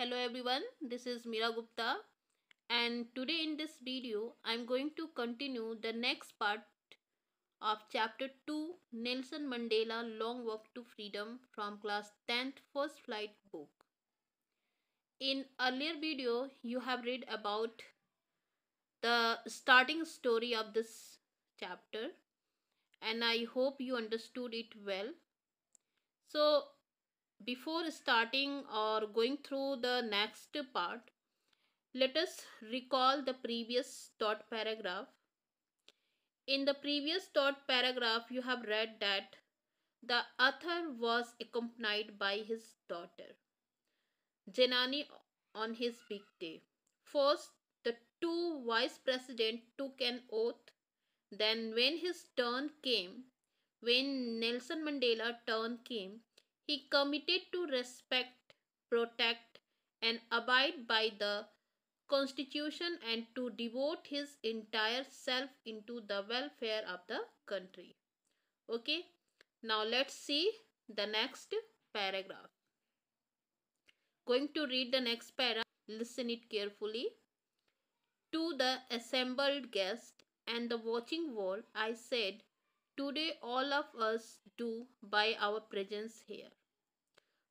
Hello everyone, this is Meera Gupta and today in this video I am going to continue the next part of chapter 2 Nelson Mandela Long Walk to Freedom from class 10th first flight book. In earlier video you have read about the starting story of this chapter and I hope you understood it well. So before starting or going through the next part, let us recall the previous dot paragraph. In the previous dot paragraph, you have read that the author was accompanied by his daughter, Jenani, on his big day. First, the two vice presidents took an oath. Then, when his turn came, when Nelson Mandela turn came, he committed to respect, protect, and abide by the constitution and to devote his entire self into the welfare of the country. Okay, now let's see the next paragraph. Going to read the next paragraph. Listen it carefully. To the assembled guests and the watching world, I said, today all of us do by our presence here.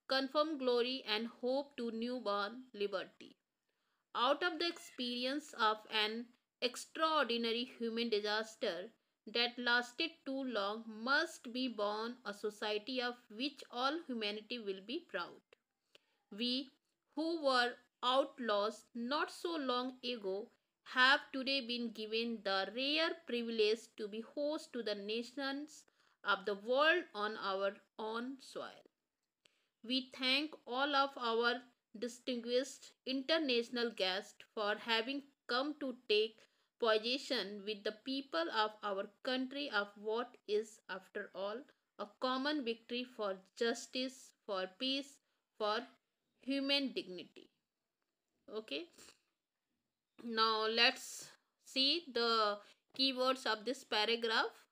Confirm glory and hope to newborn liberty. Out of the experience of an extraordinary human disaster that lasted too long must be born a society of which all humanity will be proud. We who were outlaws not so long ago have today been given the rare privilege to be host to the nations of the world on our own soil. We thank all of our distinguished international guests for having come to take position with the people of our country of what is, after all, a common victory for justice, for peace, for human dignity. Okay. Now let's see the keywords of this paragraph.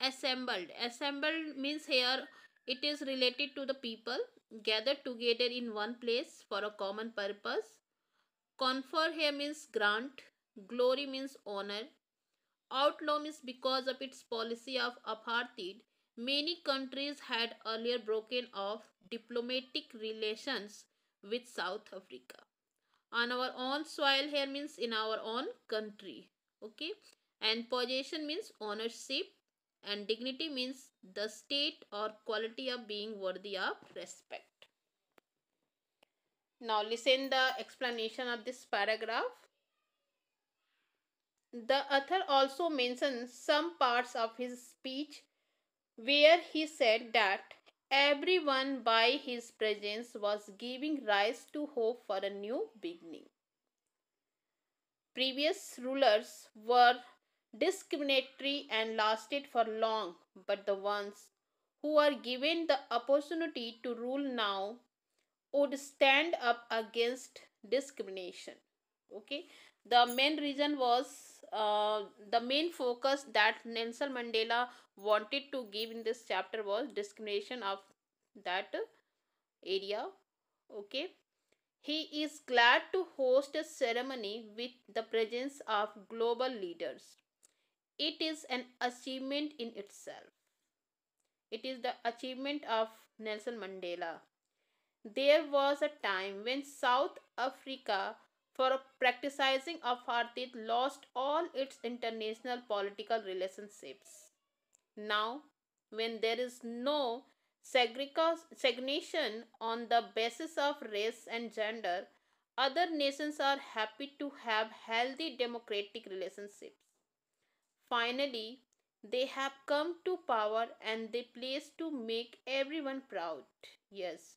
Assembled. Assembled means here it is related to the people gathered together in one place for a common purpose. Confer here means grant. Glory means honor. Outlaw means because of its policy of apartheid. Many countries had earlier broken off diplomatic relations with South Africa on our own soil here means in our own country okay and possession means ownership and dignity means the state or quality of being worthy of respect now listen the explanation of this paragraph the author also mentions some parts of his speech where he said that Everyone by his presence was giving rise to hope for a new beginning. Previous rulers were discriminatory and lasted for long, but the ones who are given the opportunity to rule now would stand up against discrimination okay the main reason was uh, the main focus that Nelson Mandela wanted to give in this chapter was discrimination of that area okay he is glad to host a ceremony with the presence of global leaders it is an achievement in itself it is the achievement of Nelson Mandela there was a time when South Africa for practicing apartheid lost all its international political relationships. Now, when there is no segregation on the basis of race and gender, other nations are happy to have healthy democratic relationships. Finally, they have come to power and they place to make everyone proud. Yes,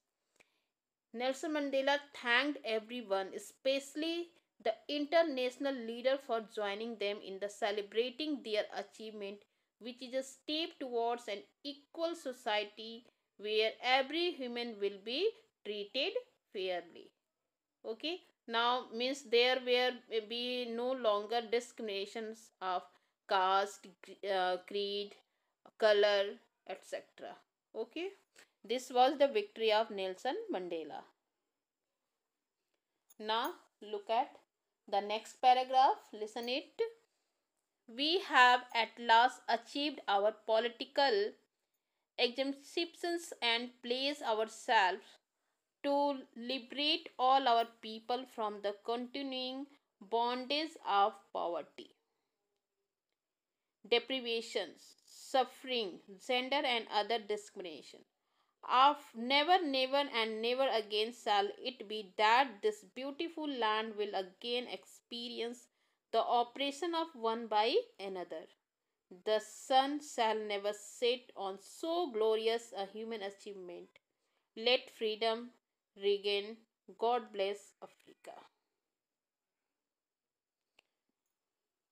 Nelson Mandela thanked everyone, especially the international leader for joining them in the celebrating their achievement, which is a step towards an equal society where every human will be treated fairly. Okay, now means there will be no longer discriminations of caste, uh, creed, color, etc. Okay. This was the victory of Nelson Mandela. Now look at the next paragraph. Listen it. We have at last achieved our political exemptions and place ourselves to liberate all our people from the continuing bondage of poverty, deprivations, suffering, gender and other discrimination of never never and never again shall it be that this beautiful land will again experience the operation of one by another the sun shall never set on so glorious a human achievement let freedom regain god bless africa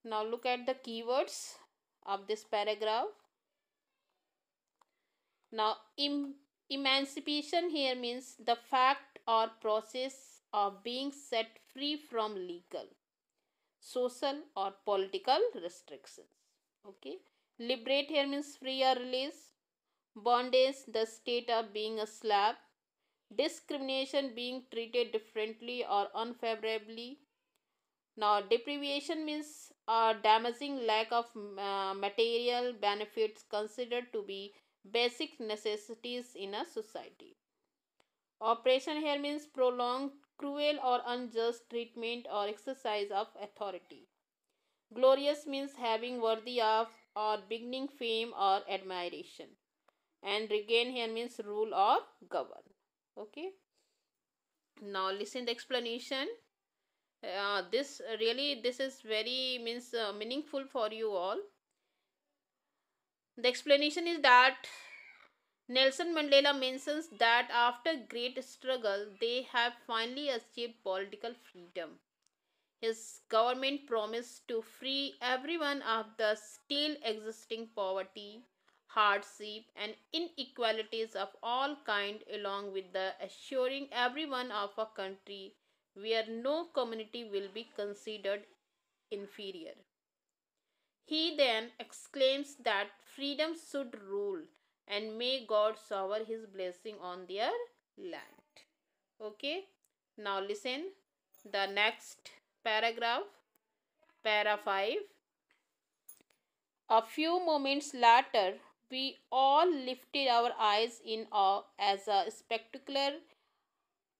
now look at the keywords of this paragraph now Im Emancipation here means the fact or process of being set free from legal, social or political restrictions. Okay. Liberate here means free or release. Bondage, the state of being a slave. Discrimination, being treated differently or unfavorably. Now, deprivation means a uh, damaging lack of uh, material benefits considered to be basic necessities in a society. Operation here means prolonged, cruel or unjust treatment or exercise of authority. Glorious means having worthy of or beginning fame or admiration. And regain here means rule or govern. Okay. Now listen the explanation. Uh, this really this is very means uh, meaningful for you all the explanation is that Nelson Mandela mentions that after great struggle, they have finally achieved political freedom. His government promised to free everyone of the still existing poverty, hardship, and inequalities of all kind along with the assuring everyone of a country where no community will be considered inferior. He then exclaims that freedom should rule and may God shower his blessing on their land. Okay. Now listen the next paragraph, para 5. A few moments later, we all lifted our eyes in awe as a spectacular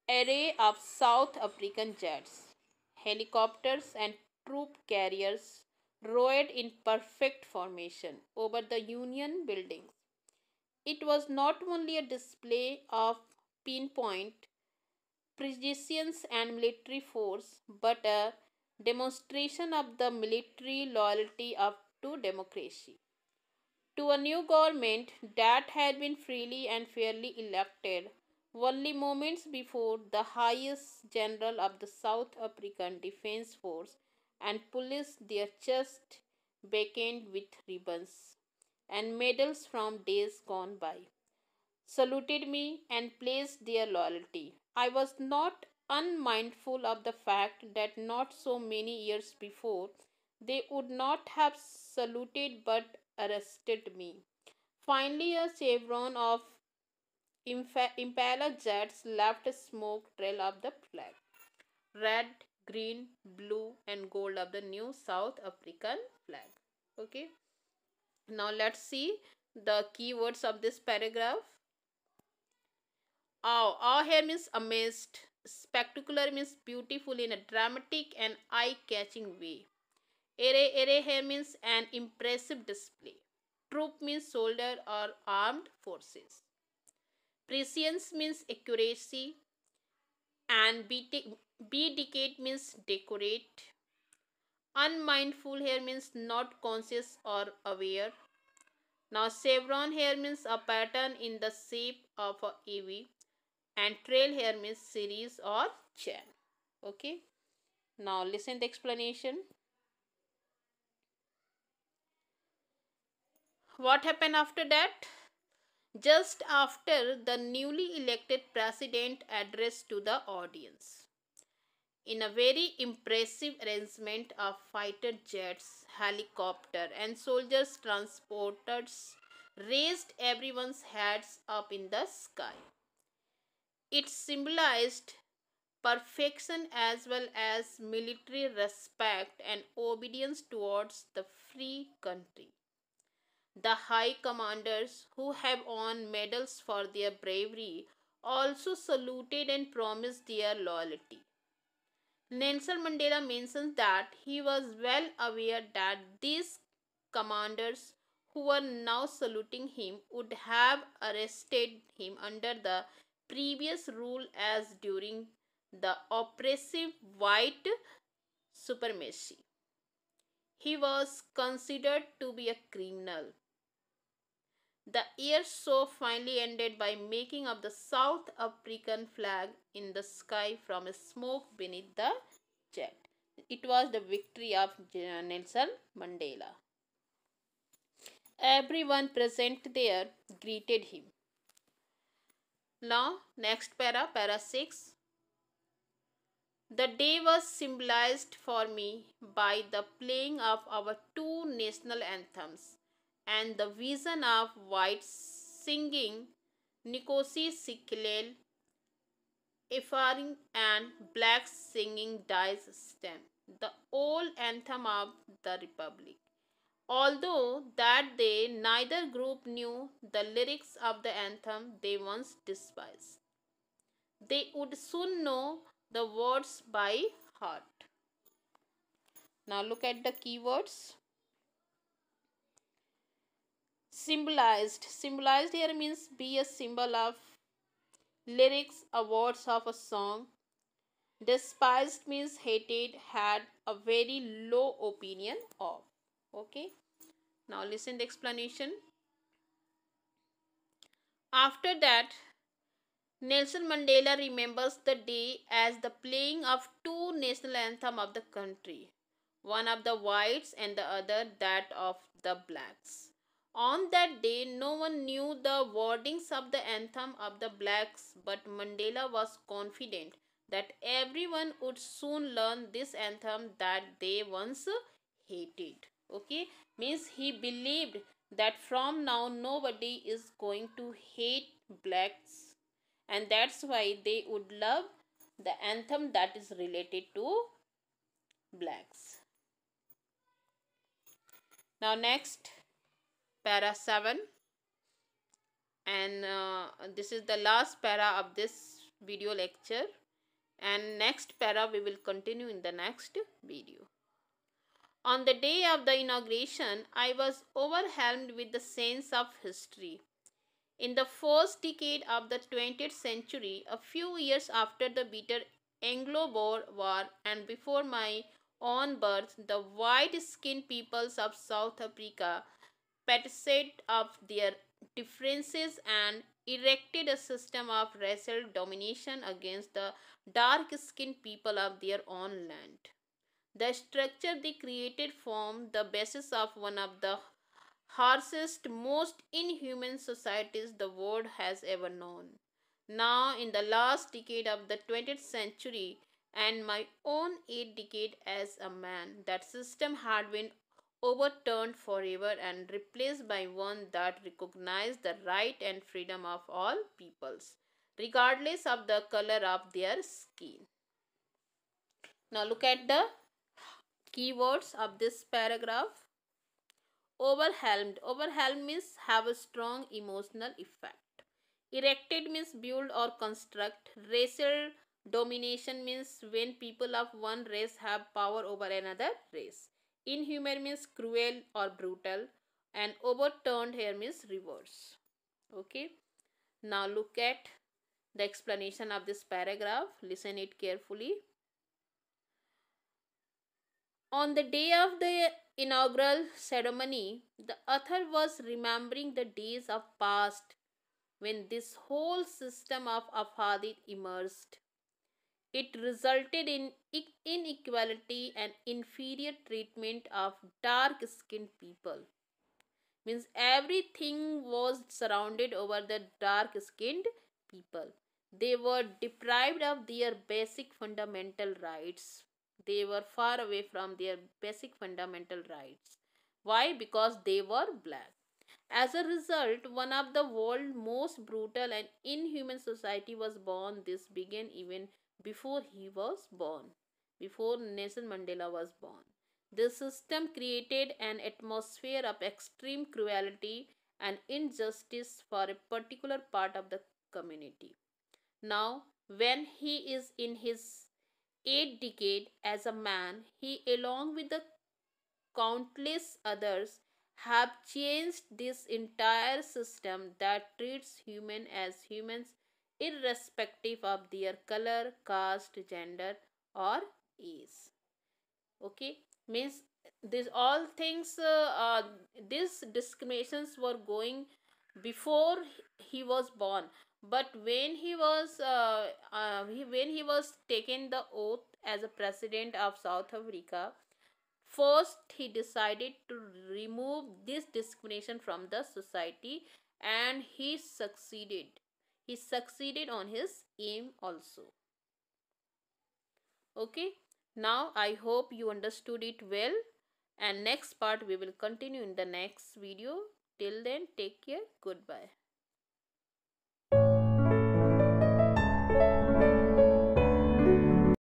array of South African jets, helicopters and troop carriers roared in perfect formation over the Union buildings. It was not only a display of pinpoint precision and military force, but a demonstration of the military loyalty of to democracy. To a new government that had been freely and fairly elected only moments before the highest general of the South African Defense Force and policed their chest beckoned with ribbons and medals from days gone by, saluted me and placed their loyalty. I was not unmindful of the fact that not so many years before they would not have saluted but arrested me. Finally, a chevron of impa- impeller jets left a smoke trail of the flag. Red green blue and gold of the new south african flag okay now let's see the keywords of this paragraph awe awe here means amazed spectacular means beautiful in a dramatic and eye-catching way array array here means an impressive display troop means soldier or armed forces prescience means accuracy and beating be decayed means decorate. Unmindful hair means not conscious or aware. Now chevron hair means a pattern in the shape of a and trail hair means series or chain. Okay. Now listen the explanation. What happened after that? Just after the newly elected president addressed to the audience in a very impressive arrangement of fighter jets, helicopter and soldiers transporters raised everyone's heads up in the sky. It symbolized perfection as well as military respect and obedience towards the free country. The high commanders who have won medals for their bravery also saluted and promised their loyalty. Nelson Mandela mentions that he was well aware that these commanders who were now saluting him would have arrested him under the previous rule as during the oppressive white supremacy. He was considered to be a criminal the air show finally ended by making up the South African flag in the sky from smoke beneath the jet. It was the victory of Nelson Mandela. Everyone present there greeted him. Now, next para, para 6. The day was symbolized for me by the playing of our two national anthems, and the vision of white singing Nicosi Sikilel Ephraim and black singing dies stem, the old anthem of the Republic. Although that day neither group knew the lyrics of the anthem they once despised, they would soon know the words by heart. Now look at the keywords symbolized symbolized here means be a symbol of lyrics or words of a song despised means hated had a very low opinion of okay now listen the explanation after that Nelson Mandela remembers the day as the playing of two national anthem of the country, one of the whites and the other that of the blacks. On that day, no one knew the wordings of the anthem of the blacks, but Mandela was confident that everyone would soon learn this anthem that they once hated. Okay, means he believed that from now nobody is going to hate blacks, and that's why they would love the anthem that is related to blacks. Now, next para 7 and uh, this is the last para of this video lecture and next para we will continue in the next video. On the day of the inauguration, I was overwhelmed with the sense of history. In the first decade of the 20th century, a few years after the bitter Anglo-Boer War and before my own birth, the white-skinned peoples of South Africa petset of their differences and erected a system of racial domination against the dark-skinned people of their own land. The structure they created formed the basis of one of the harshest, most inhuman societies the world has ever known. Now, in the last decade of the 20th century and my own eight decade as a man, that system had been overturned forever and replaced by one that recognized the right and freedom of all peoples, regardless of the color of their skin. Now look at the keywords of this paragraph. Overwhelmed. Overwhelmed means have a strong emotional effect. Erected means build or construct. Racial domination means when people of one race have power over another race. Inhuman means cruel or brutal and overturned here means reverse. Okay. Now look at the explanation of this paragraph. Listen it carefully. On the day of the inaugural ceremony, the author was remembering the days of past when this whole system of Afadid emerged it resulted in inequality and inferior treatment of dark skinned people. Means everything was surrounded over the dark skinned people. They were deprived of their basic fundamental rights. They were far away from their basic fundamental rights. Why? Because they were black. As a result, one of the world's most brutal and inhuman society was born. This began even before he was born, before Nelson Mandela was born. This system created an atmosphere of extreme cruelty and injustice for a particular part of the community. Now, when he is in his eighth decade as a man, he, along with the countless others, have changed this entire system that treats humans as humans irrespective of their color, caste, gender or age. Okay, means these all things, uh, uh, these discriminations were going before he was born. But when he was, uh, uh, he, when he was taken the oath as a president of South Africa, first he decided to remove this discrimination from the society and he succeeded he succeeded on his aim also. Okay, now I hope you understood it well and next part we will continue in the next video. Till then take care. Goodbye.